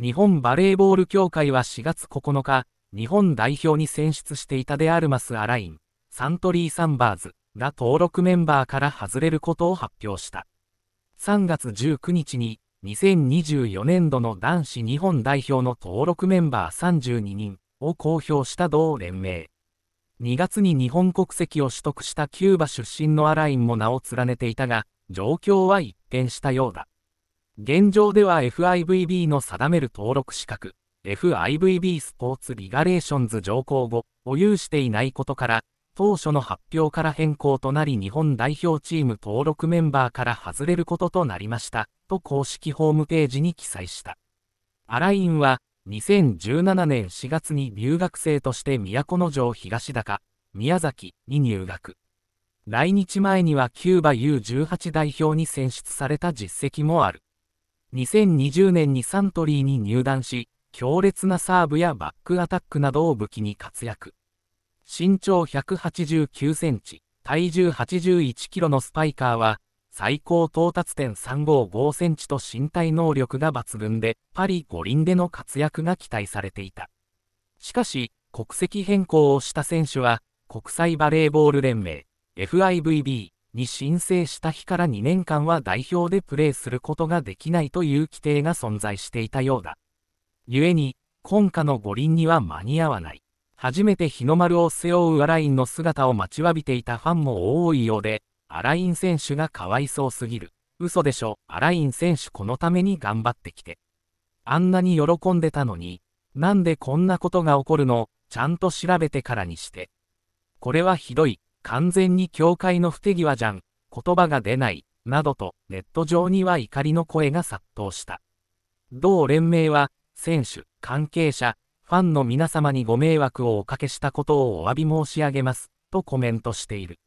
日本バレーボール協会は4月9日、日本代表に選出していたデアルマス・アライン、サントリー・サンバーズが登録メンバーから外れることを発表した。3月19日に、2024年度の男子日本代表の登録メンバー32人を公表した同連盟。2月に日本国籍を取得したキューバ出身のアラインも名を連ねていたが、状況は一変したようだ。現状では FIVB の定める登録資格、FIVB スポーツリガレーションズ条項後保有していないことから、当初の発表から変更となり日本代表チーム登録メンバーから外れることとなりました、と公式ホームページに記載した。アラインは、2017年4月に留学生として都城東高、宮崎に入学。来日前にはキューバ U18 代表に選出された実績もある。2020年にサントリーに入団し、強烈なサーブやバックアタックなどを武器に活躍。身長189センチ、体重81キロのスパイカーは、最高到達点355センチと身体能力が抜群で、パリ五輪での活躍が期待されていた。しかし、国籍変更をした選手は、国際バレーボール連盟、FIVB、に申請した日から2年間は代表でプレーすることができないという規定が存在していたようだ。故に、今夏の五輪には間に合わない。初めて日の丸を背負うアラインの姿を待ちわびていたファンも多いようで、アライン選手がかわいそうすぎる。嘘でしょ、アライン選手このために頑張ってきて。あんなに喜んでたのに、なんでこんなことが起こるの、ちゃんと調べてからにして。これはひどい、完全に教会の不手際じゃん、言葉が出ない、などとネット上には怒りの声が殺到した。同連盟は、選手、関係者、ファンの皆様にご迷惑をおかけしたことをお詫び申し上げます、とコメントしている。